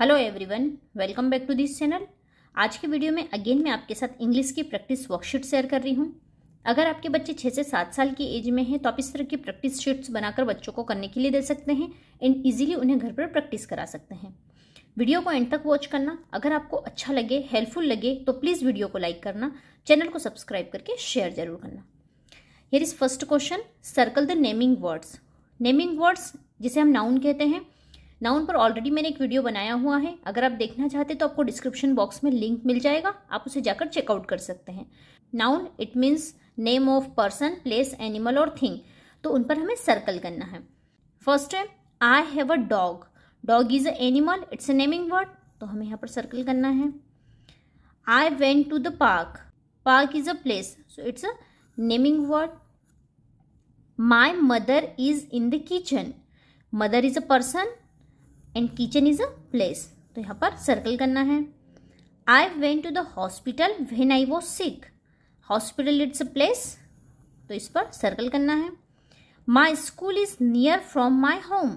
hello everyone welcome back to this channel आज के video में अगेन मैं आपके साथ इंग्लिश की प्रैक्टिस वर्कशीट शेयर कर रही हूँ अगर आपके बच्चे छः से सात साल की एज में हैं तो आप इस तरह की प्रैक्टिस शीट्स बनाकर बच्चों को करने के लिए दे सकते हैं एंड ईजिली उन्हें घर पर प्रैक्टिस करा सकते हैं वीडियो को एंड तक वॉच करना अगर आपको अच्छा लगे हेल्पफुल लगे तो प्लीज़ वीडियो को लाइक करना चैनल को सब्सक्राइब करके शेयर जरूर करना here is first question circle the naming words naming words जिसे हम नाउन कहते हैं नाउन पर ऑलरेडी मैंने एक वीडियो बनाया हुआ है अगर आप देखना चाहते तो आपको डिस्क्रिप्शन बॉक्स में लिंक मिल जाएगा आप उसे जाकर चेकआउट कर सकते हैं noun it means name of person place animal और थिंग तो उन पर हमें सर्कल करना है फर्स्ट है I have a dog dog is a animal it's a naming word तो हमें यहाँ पर सर्कल करना है I went to the park park is a place so it's a naming word my mother is in the kitchen mother is a person and kitchen is a place तो यहाँ पर circle करना है I went to the hospital when I was sick hospital it's a place तो इस पर circle करना है my school is near from my home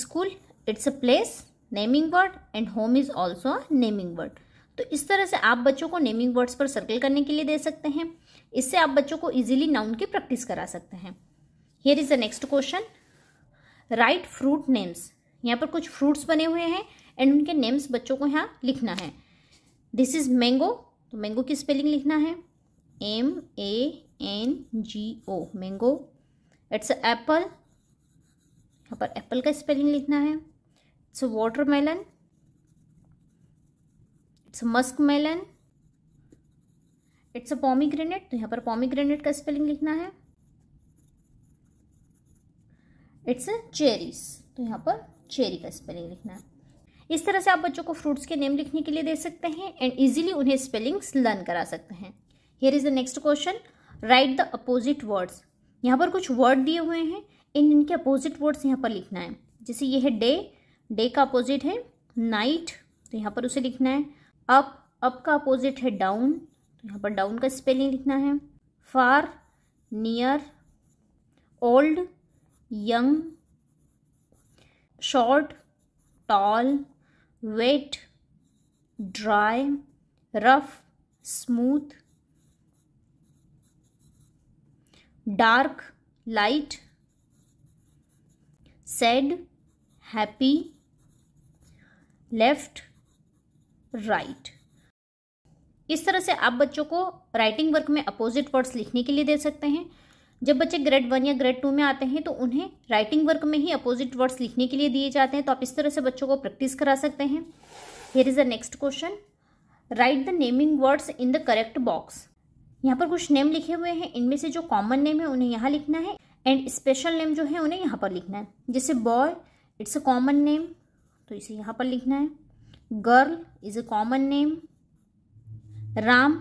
school it's a place naming word and home is also a naming word तो इस तरह से आप बच्चों को नेमिंग वर्ड्स पर सर्कल करने के लिए दे सकते हैं इससे आप बच्चों को इजिली नाउन की प्रैक्टिस करा सकते हैं here is the next question write fruit names यहाँ पर कुछ फ्रूट्स बने हुए हैं एंड उनके नेम्स बच्चों को यहाँ लिखना है दिस इज़ मैंगो तो मैंगो की स्पेलिंग लिखना है M A N G O mango it's apple यहाँ पर एप्पल का स्पेलिंग लिखना है it's watermelon it's muskmelon it's a pomegranate तो यहाँ पर पॉमी ग्रेनेट का स्पेलिंग लिखना है इट्स अ चेरीज तो यहाँ पर चेरी का स्पेलिंग लिखना है इस तरह से आप बच्चों को फ्रूट्स के नेम लिखने के लिए दे सकते हैं एंड इजीली उन्हें स्पेलिंग्स लर्न करा सकते हैं here is the next question write the opposite words यहाँ पर कुछ वर्ड दिए हुए हैं इन इनके अपोजिट वर्ड्स यहाँ पर लिखना है जैसे ये है डे डे का अपोजिट है नाइट तो यहाँ पर उसे लिखना है अप अप का अपोजिट है डाउन तो यहाँ पर डाउन का स्पेलिंग लिखना है far near old young short tall wet dry rough smooth dark light sad happy left right इस तरह से आप बच्चों को राइटिंग वर्क में अपोजिट वर्ड्स लिखने के लिए दे सकते हैं जब बच्चे ग्रेड वन या ग्रेड टू में आते हैं तो उन्हें राइटिंग वर्क में ही अपोजिट वर्ड्स लिखने के लिए दिए जाते हैं तो आप इस तरह से बच्चों को प्रैक्टिस करा सकते हैं here is the next question write the naming words in the correct box यहाँ पर कुछ नेम लिखे हुए हैं इनमें से जो कॉमन नेम है उन्हें यहाँ लिखना है एंड स्पेशल नेम जो है उन्हें यहाँ पर लिखना है जैसे boy it's a common name तो इसे यहाँ पर लिखना है girl is a common name Ram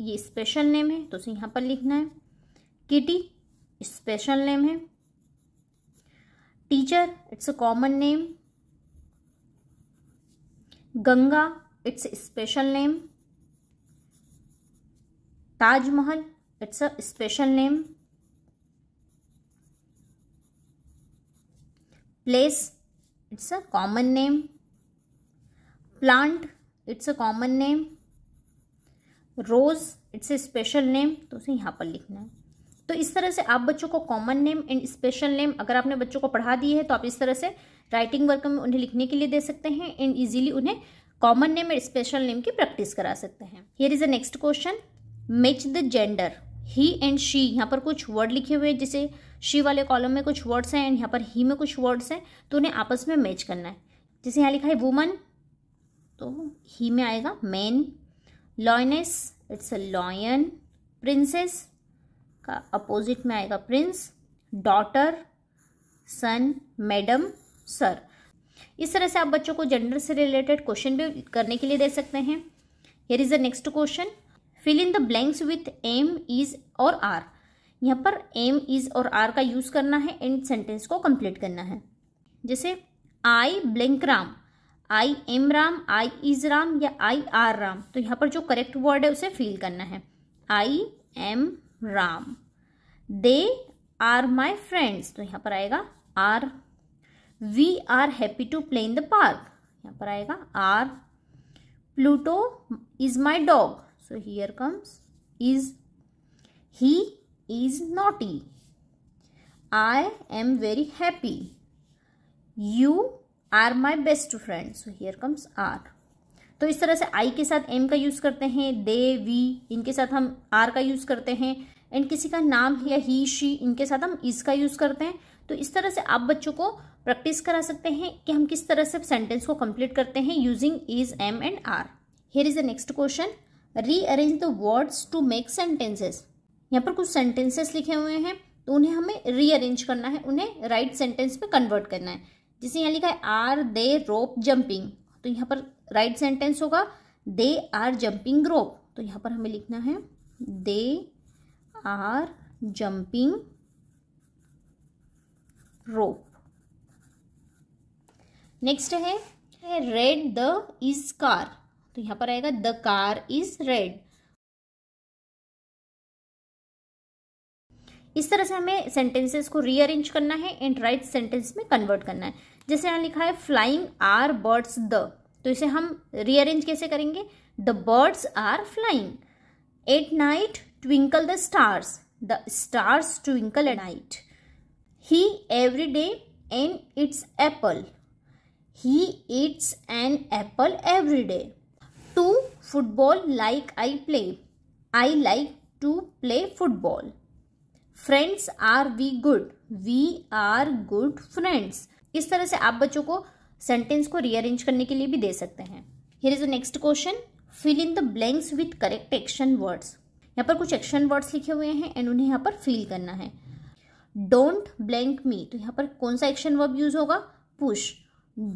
ये स्पेशल नेम है तो इसे यहाँ पर लिखना है किटी स्पेशल नेम है teacher it's a common name Ganga it's special name Taj Mahal it's a special name place it's a common name plant it's a common name rose it's a special name तो उसे यहाँ पर लिखना है तो इस तरह से आप बच्चों को common name and special name अगर आपने बच्चों को पढ़ा दी है तो आप इस तरह से राइटिंग वर्क में उन्हें लिखने के लिए दे सकते हैं एंड इजीली उन्हें common name and special name की प्रैक्टिस करा सकते हैं here is a next question match the gender he and she यहाँ पर कुछ वर्ड लिखे हुए हैं जैसे शी वाले कॉलम में कुछ वर्ड्स हैं एंड यहाँ पर ही में कुछ वर्ड्स हैं तो उन्हें आपस में मैच करना है जैसे यहाँ लिखा है वुमन तो ही में आएगा man lioness it's a lion princess का अपोजिट में आएगा prince daughter son madam sir इस तरह से आप बच्चों को जेंडर से रिलेटेड क्वेश्चन भी करने के लिए दे सकते हैं here is the next question fill in the blanks with am is और आर यहाँ पर एम इज और आर का यूज करना है एंड सेंटेंस को कंप्लीट करना है जैसे I blank Ram I am Ram I is Ram या आई आर राम तो यहाँ पर जो करेक्ट वर्ड है उसे फील करना है I am Ram they are my friends तो यहाँ पर आएगा are we are happy to play in the park यहाँ पर आएगा are Pluto is my dog so here comes is he is naughty I am very happy you are my best friend so here comes are तो इस तरह से आई के साथ M का यूज़ करते हैं दे वी इनके साथ हम आर का यूज़ करते हैं एंड किसी का नाम या ही शी इनके साथ हम इस का यूज़ करते हैं तो इस तरह से आप बच्चों को प्रैक्टिस करा सकते हैं कि हम किस तरह से सेंटेंस को कंप्लीट करते हैं using is am and are here is the next question rearrange the words to make sentences यहाँ पर कुछ सेंटेंसेस लिखे हुए हैं तो उन्हें हमें रीअरेंज करना है उन्हें राइट right सेंटेंस में कन्वर्ट करना है जैसे यहाँ लिखा है आर दे रोप जंपिंग तो यहाँ पर राइट सेंटेंस होगा दे आर जम्पिंग रोप तो यहाँ पर हमें लिखना है they are jumping rope next है रेड द इज कार तो यहाँ पर आएगा द कार इज रेड इस तरह से हमें सेंटेंसेस को रीअरेंज करना है एंड राइट सेंटेंस में कन्वर्ट करना है जैसे यहाँ लिखा है फ्लाइंग आर बर्ड्स द तो इसे हम रीअरेंज कैसे करेंगे the birds are flying at night twinkle the stars the stars twinkle a night he every day and it's apple he it's an apple every day to football like I play I like to play football friends are we good we are good friends इस तरह से आप बच्चों को sentence को rearrange करने के लिए भी दे सकते हैं here is the next question fill in the blanks with correct action words यहाँ पर कुछ एक्शन वर्ड्स लिखे हुए हैं एंड उन्हें यहाँ पर फिल करना है डोंट ब्लैंक मी तो यहाँ पर कौन सा एक्शन वर्ब यूज होगा push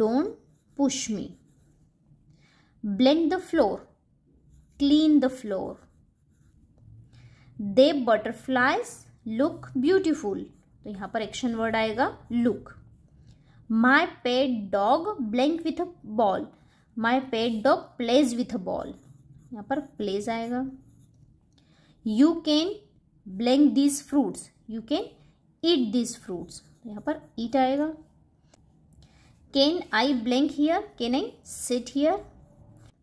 don't push me blank the floor clean the floor they butterflies look beautiful तो यहाँ पर एक्शन वर्ड आएगा look my pet dog blank with a ball my pet dog plays with a ball यहाँ पर plays आएगा you can blank this fruits you can eat this fruits यहाँ पर eat आएगा can I blank here can I sit here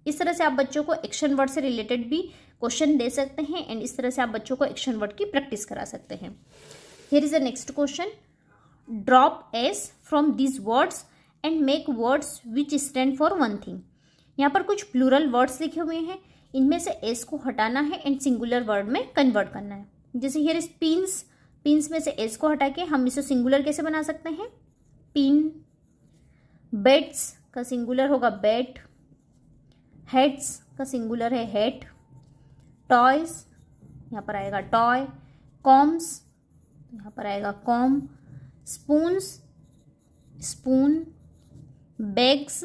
इस तरह से आप बच्चों को एक्शन वर्ड से रिलेटेड भी क्वेश्चन दे सकते हैं एंड इस तरह से आप बच्चों को एक्शन वर्ड की प्रैक्टिस करा सकते हैं here is the next question drop s from this words and make words which stand for one thing यहाँ पर कुछ प्लूरल वर्ड्स लिखे हुए हैं इनमें से एस को हटाना है एंड सिंगुलर वर्ड में कन्वर्ट करना है जैसे हियर इज पिंस पिंस में से एस को हटा के हम इसे सिंगुलर कैसे बना सकते हैं पिन बेट्स का सिंगुलर होगा बेट हेड्स का सिंगुलर है हेड टॉयज यहाँ पर आएगा टॉय कॉम्स यहाँ पर आएगा comb spoons spoon bags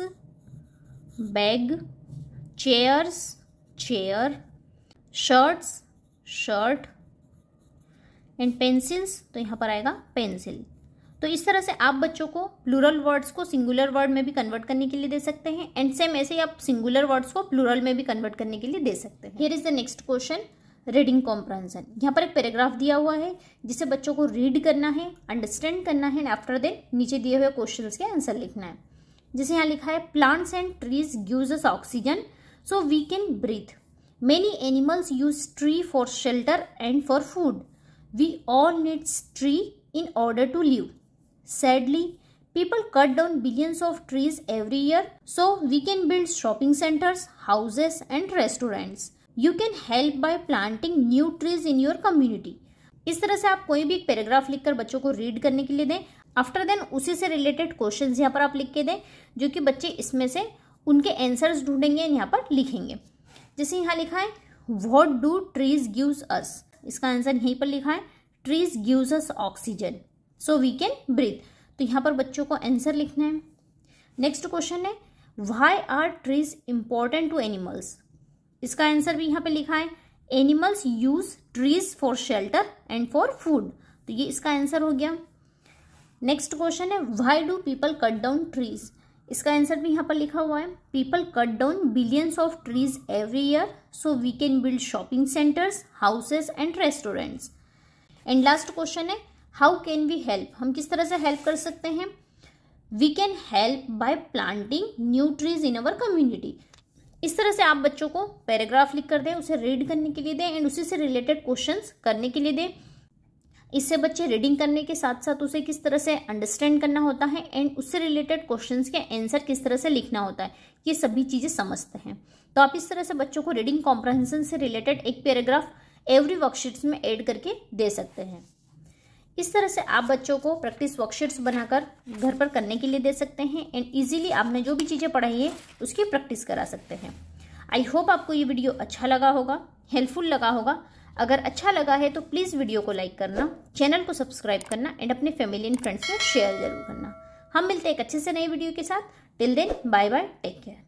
bag chairs chair shirts shirt and pencils तो यहाँ पर आएगा पेंसिल तो इस तरह से आप बच्चों को प्लूरल वर्ड्स को सिंगुलर वर्ड में भी कन्वर्ट करने के लिए दे सकते हैं एंड सेम ऐसे ही आप सिंगुलर वर्ड्स को प्लूरल में भी कन्वर्ट करने के लिए दे सकते हैं here is the next question reading comprehension यहाँ पर एक पैराग्राफ दिया हुआ है जिसे बच्चों को रीड करना है अंडरस्टैंड करना है एंड आफ्टर देन नीचे दिए हुए क्वेश्चन के आंसर लिखना है जैसे यहाँ लिखा है plants and trees use oxygen so we can breathe many animals use tree for shelter and for food we all needs tree in order to live sadly people cut down billions of trees every year so we can build shopping centres houses and restaurants you can help by planting new trees in your community इस तरह से आप कोई भी एक paragraph लिखकर बच्चों को रीड करने के लिए दें आफ्टर देन उसी से रिलेटेड क्वेश्चन यहाँ पर आप लिख के दें जो कि बच्चे इसमें से उनके आंसर्स ढूंढेंगे यहाँ पर लिखेंगे जैसे यहाँ लिखा है what do trees give us इसका आंसर यहीं पर लिखा है trees give us oxygen so we can breathe तो यहाँ पर बच्चों को आंसर लिखना है नेक्स्ट क्वेश्चन है why are trees important to animals इसका आंसर भी यहाँ पे लिखा है animals use trees for shelter and for food तो ये इसका आंसर हो गया नेक्स्ट क्वेश्चन है why do people cut down trees इसका आंसर भी यहाँ पर लिखा हुआ है people cut down billions of trees every year so we can build shopping centres houses and restaurants and last question है हाउ कैन वी हेल्प हम किस तरह से हेल्प कर सकते हैं we can help by planting new trees in our community इस तरह से आप बच्चों को पैराग्राफ लिख कर दें उसे रीड करने के लिए दें एंड उसी से रिलेटेड क्वेश्चन करने के लिए दें इससे बच्चे रीडिंग करने के साथ साथ उसे किस तरह से अंडरस्टैंड करना होता है एंड उससे रिलेटेड क्वेश्चंस के आंसर किस तरह से लिखना होता है ये सभी चीज़ें समझते हैं तो आप इस तरह से बच्चों को रीडिंग कॉम्प्रहेंसन से रिलेटेड एक पैराग्राफ एवरी वर्कशीट्स में ऐड करके दे सकते हैं इस तरह से आप बच्चों को प्रैक्टिस वर्कशीट्स बनाकर घर पर करने के लिए दे सकते हैं एंड इजीली आपने जो भी चीज़ें पढ़ाई है उसकी प्रैक्टिस करा सकते हैं आई होप आपको ये वीडियो अच्छा लगा होगा हेल्पफुल लगा होगा अगर अच्छा लगा है तो प्लीज़ वीडियो को लाइक करना चैनल को सब्सक्राइब करना एंड अपने फैमिली एंड फ्रेंड्स में शेयर जरूर करना हम मिलते हैं एक अच्छे से नए वीडियो के साथ till then bye bye take care